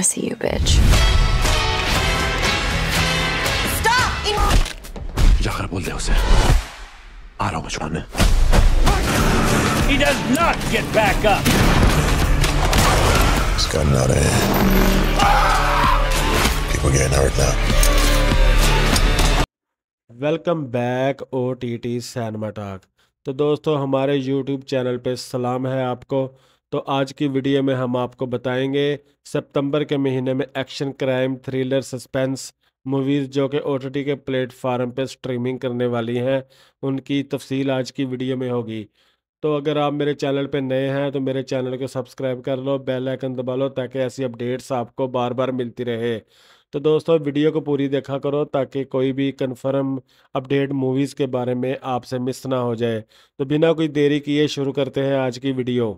I see you, bitch. Stop! जाकर बोल दे उसे आ रहा हूँ मैं He does not get back up. It's gotten out of hand. People getting hurt now. Welcome back O T T cinema talk तो दोस्तों हमारे यूट्यूब चैनल पे सलाम है आपको तो आज की वीडियो में हम आपको बताएंगे सितंबर के महीने में action crime thriller suspense movies जो कि ओ के प्लेटफार्म पर स्ट्रीमिंग करने वाली हैं उनकी तफसील आज की वीडियो में होगी तो अगर आप मेरे चैनल पे नए हैं तो मेरे चैनल को सब्सक्राइब कर लो बेल आइकन दबा लो ताकि ऐसी अपडेट्स आपको बार बार मिलती रहे तो दोस्तों वीडियो को पूरी देखा करो ताकि कोई भी कंफर्म अपडेट मूवीज़ के बारे में आपसे मिस ना हो जाए तो बिना कोई देरी किए शुरू करते हैं आज की वीडियो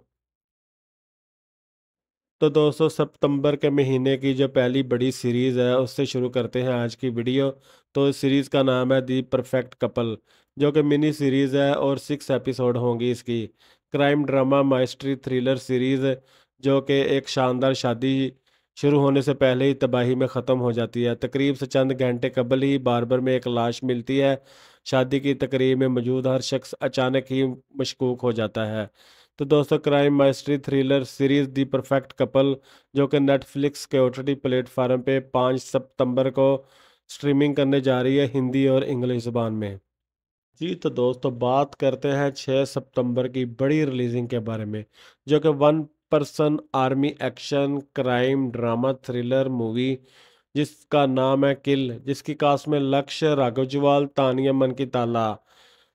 तो दोस्तों सितंबर के महीने की जो पहली बड़ी सीरीज़ है उससे शुरू करते हैं आज की वीडियो तो इस सीरीज़ का नाम है दी परफेक्ट कपल जो कि मिनी सीरीज़ है और सिक्स एपिसोड होंगी इसकी crime drama mystery thriller series जो कि एक शानदार शादी शुरू होने से पहले ही तबाही में ख़त्म हो जाती है तकरीब से चंद घंटे कबल ही बारबर में एक लाश मिलती है शादी की तकरीब में मौजूद हर शख्स अचानक ही मशकूक हो जाता है तो दोस्तों crime mystery thriller series the perfect couple जो कि नेटफ्लिक्स के ओ टी प्लेटफार्म पे पाँच सितंबर को स्ट्रीमिंग करने जा रही है हिंदी और इंग्लिश ज़बान में जी तो दोस्तों बात करते हैं 6 सितंबर की बड़ी रिलीजिंग के बारे में जो कि one person army action crime drama thriller movie जिसका नाम है किल जिसकी कास्ट में लक्ष्य राघोजवाल तानिया मन की ताला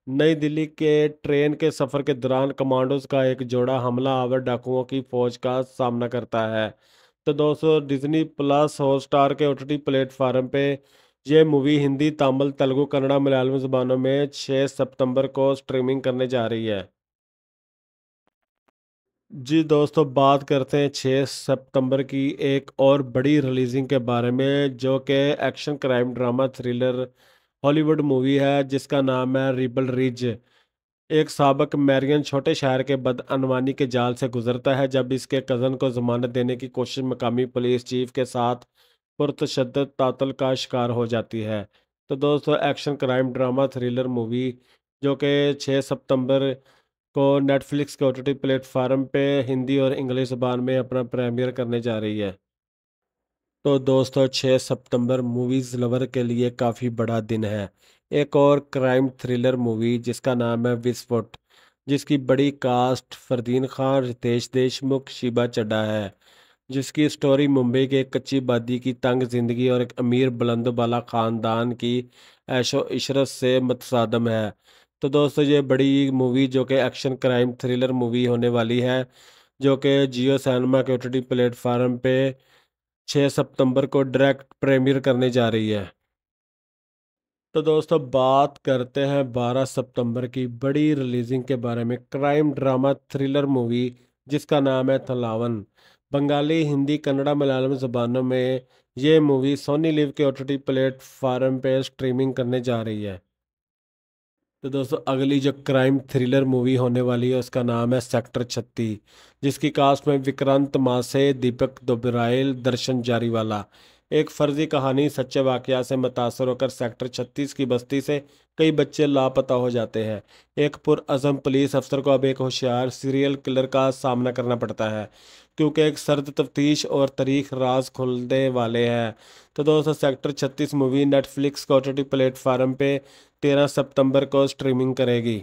नई दिल्ली के ट्रेन के सफर के दौरान कमांडोज का एक जोड़ा हमला आवर डाकुओं की फौज का सामना करता है तो दोस्तों डिज्नी प्लस हॉटस्टार के ओ टी प्लेटफार्म पे ये मूवी हिंदी तमिल तेलुगु कन्नड़ा मलयालम जबानों में 6 सितंबर को स्ट्रीमिंग करने जा रही है जी दोस्तों बात करते हैं 6 सितंबर की एक और बड़ी रिलीजिंग के बारे में जो कि action crime drama thriller Hollywood movie है जिसका नाम है रिबल रिज एक सबक मैरियन छोटे शहर के बदअनवानी के जाल से गुजरता है जब इसके कज़न को जमानत देने की कोशिश मकामी पुलिस चीफ के साथ पुरतशद तातल का शिकार हो जाती है तो दोस्तों action crime drama thriller movie जो कि 6 सितंबर को नेटफ्लिक्स के ओ टी प्लेटफार्म पर हिंदी और इंग्लिश जबान में अपना प्रेमियर करने जा रही है तो दोस्तों 6 सितंबर मूवीज़ लवर के लिए काफ़ी बड़ा दिन है एक और क्राइम थ्रिलर मूवी जिसका नाम है विस्फोट जिसकी बड़ी कास्ट फरदीन खान रितेश देशमुख शिबा चड्डा है जिसकी स्टोरी मुंबई के कच्ची बादी की तंग ज़िंदगी और एक अमीर बुलंदबाला ख़ानदान की ऐशो इशरत से मतसादम है तो दोस्तों ये बड़ी मूवी जो कि एक्शन क्राइम थ्रिलर मूवी होने वाली है जो कि जियो सैनमा के ओ प्लेटफार्म पर छः सितंबर को डायरेक्ट प्रीमियर करने जा रही है तो दोस्तों बात करते हैं 12 सितंबर की बड़ी रिलीजिंग के बारे में क्राइम ड्रामा थ्रिलर मूवी जिसका नाम है थलावन बंगाली हिंदी कन्नड़ा मलयालम जबानों में ये मूवी सोनी लिव के ओ टी प्लेटफार्म पर स्ट्रीमिंग करने जा रही है तो दोस्तों अगली जो क्राइम थ्रिलर मूवी होने वाली है उसका नाम है सेक्टर छत्तीस जिसकी कास्ट में विक्रांत मासे दीपक दुबराइल दर्शन जारीवाला एक फर्जी कहानी सच्चे वाकया से मुतासर होकर सेक्टर 36 की बस्ती से कई बच्चे लापता हो जाते हैं एक पुरअज़म पुलिस अफसर को अब एक होशियार सीरियल किलर का सामना करना पड़ता है क्योंकि एक सर्द तफ्तीश और तारीख राज खोलने वाले हैं तो दोस्तों सेक्टर 36 मूवी नेटफ्लिक्स को टी प्लेटफार्म पे 13 सितंबर को स्ट्रीमिंग करेगी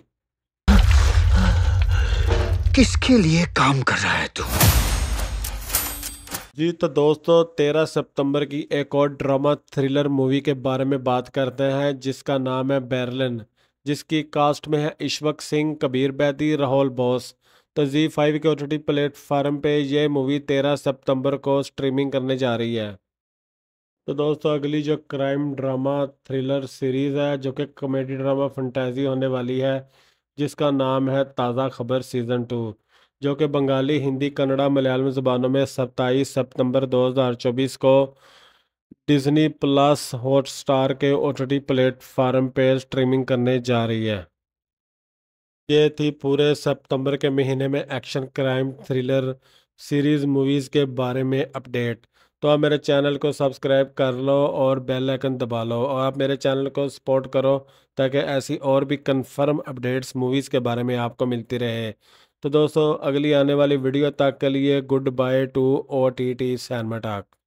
किसके लिए काम कर रहा है तू जी तो दोस्तों 13 सितंबर की एक और ड्रामा थ्रिलर मूवी के बारे में बात करते हैं जिसका नाम है बैरलिन जिसकी कास्ट में है इशवक सिंह कबीर बैदी राहुल बोस तो जी फाइव के ओ प्लेटफार्म पर यह मूवी 13 सितंबर को स्ट्रीमिंग करने जा रही है तो दोस्तों अगली जो क्राइम ड्रामा थ्रिलर सीरीज़ है जो कि कॉमेडी ड्रामा फंटाइजी होने वाली है जिसका नाम है ताज़ा खबर सीज़न टू जो कि बंगाली हिंदी कन्नड़ा मलयालम ज़बानों में सत्ताईस सितंबर 2024 को डिज्नी प्लस हॉटस्टार के ओ टी प्लेटफार्म पर स्ट्रीमिंग करने जा रही है ये थी पूरे सितंबर के महीने में action crime thriller series movies के बारे में अपडेट तो आप मेरे चैनल को सब्सक्राइब कर लो और बेल आइकन दबा लो और आप मेरे चैनल को सपोर्ट करो ताकि ऐसी और भी कंफर्म अपडेट्स मूवीज़ के बारे में आपको मिलती रहे तो दोस्तों अगली आने वाली वीडियो तक के लिए good bye to O T T torque